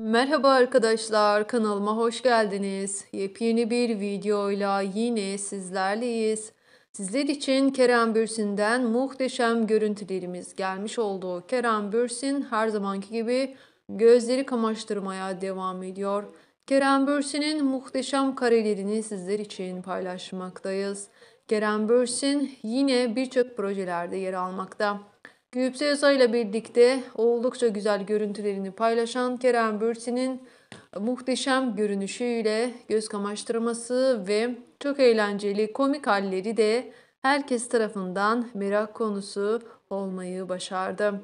Merhaba arkadaşlar kanalıma hoş geldiniz. Yepyeni bir videoyla yine sizlerleyiz. Sizler için Kerem Bürsin'den muhteşem görüntülerimiz gelmiş oldu. Kerem Bürsin her zamanki gibi gözleri kamaştırmaya devam ediyor. Kerem Bürsin'in muhteşem karelerini sizler için paylaşmaktayız. Kerem Bürsin yine birçok projelerde yer almakta. Gübse Yasa ile birlikte oldukça güzel görüntülerini paylaşan Kerem Bürsin'in muhteşem görünüşüyle göz kamaştırması ve çok eğlenceli komik halleri de herkes tarafından merak konusu olmayı başardı.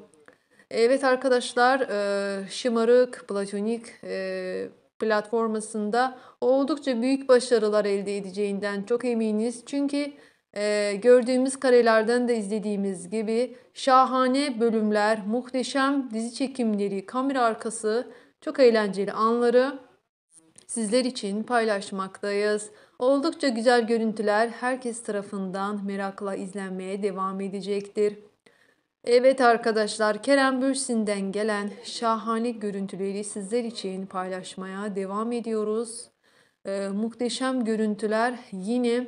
Evet arkadaşlar e, şımarık platonik e, platformasında oldukça büyük başarılar elde edeceğinden çok eminiz. Çünkü ee, gördüğümüz karelerden de izlediğimiz gibi şahane bölümler, muhteşem dizi çekimleri, kamera arkası, çok eğlenceli anları sizler için paylaşmaktayız. Oldukça güzel görüntüler herkes tarafından merakla izlenmeye devam edecektir. Evet arkadaşlar Kerem Bürsin'den gelen şahane görüntüleri sizler için paylaşmaya devam ediyoruz. Ee, muhteşem görüntüler yine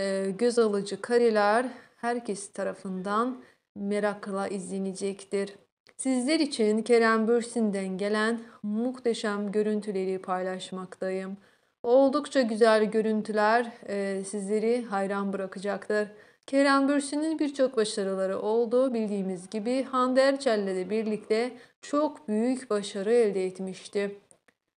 ee, göz alıcı kareler herkes tarafından merakla izlenecektir. Sizler için Kerem Bürsin'den gelen muhteşem görüntüleri paylaşmaktayım. Oldukça güzel görüntüler e, sizleri hayran bırakacaktır. Kerem Bürsin'in birçok başarıları oldu. Bildiğimiz gibi Hande Erçel'le de birlikte çok büyük başarı elde etmişti.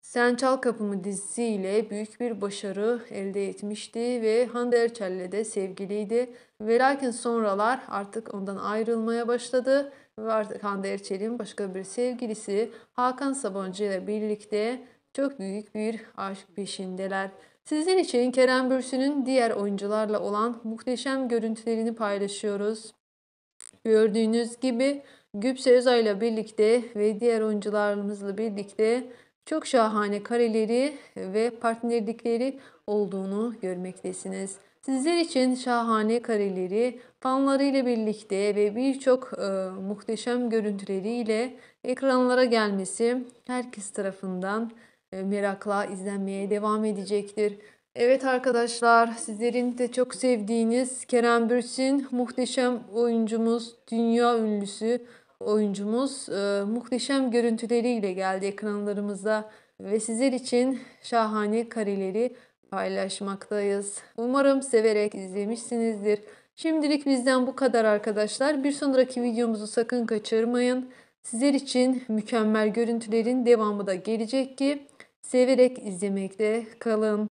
Sen Çal Kapımı dizisiyle büyük bir başarı elde etmişti ve Hande Erçel'le de sevgiliydi. Ve lakin sonralar artık ondan ayrılmaya başladı ve artık Hande Erçel'in başka bir sevgilisi Hakan Sabancı ile birlikte çok büyük bir aşk peşindeler. Sizin için Kerem Bürsin'in diğer oyuncularla olan muhteşem görüntülerini paylaşıyoruz. Gördüğünüz gibi Gübse Özay ile birlikte ve diğer oyuncularımızla birlikte çok şahane kareleri ve partnerlikleri olduğunu görmektesiniz. Sizler için şahane kareleri, fanlarıyla birlikte ve birçok e, muhteşem görüntüleriyle ekranlara gelmesi herkes tarafından e, merakla izlenmeye devam edecektir. Evet arkadaşlar sizlerin de çok sevdiğiniz Kerem Bürsin muhteşem oyuncumuz, dünya ünlüsü oyuncumuz e, muhteşem görüntüleriyle geldi ekranlarımıza ve sizler için şahane kareleri paylaşmaktayız. Umarım severek izlemişsinizdir. Şimdilik bizden bu kadar arkadaşlar. Bir sonraki videomuzu sakın kaçırmayın. Sizler için mükemmel görüntülerin devamı da gelecek ki severek izlemekte kalın.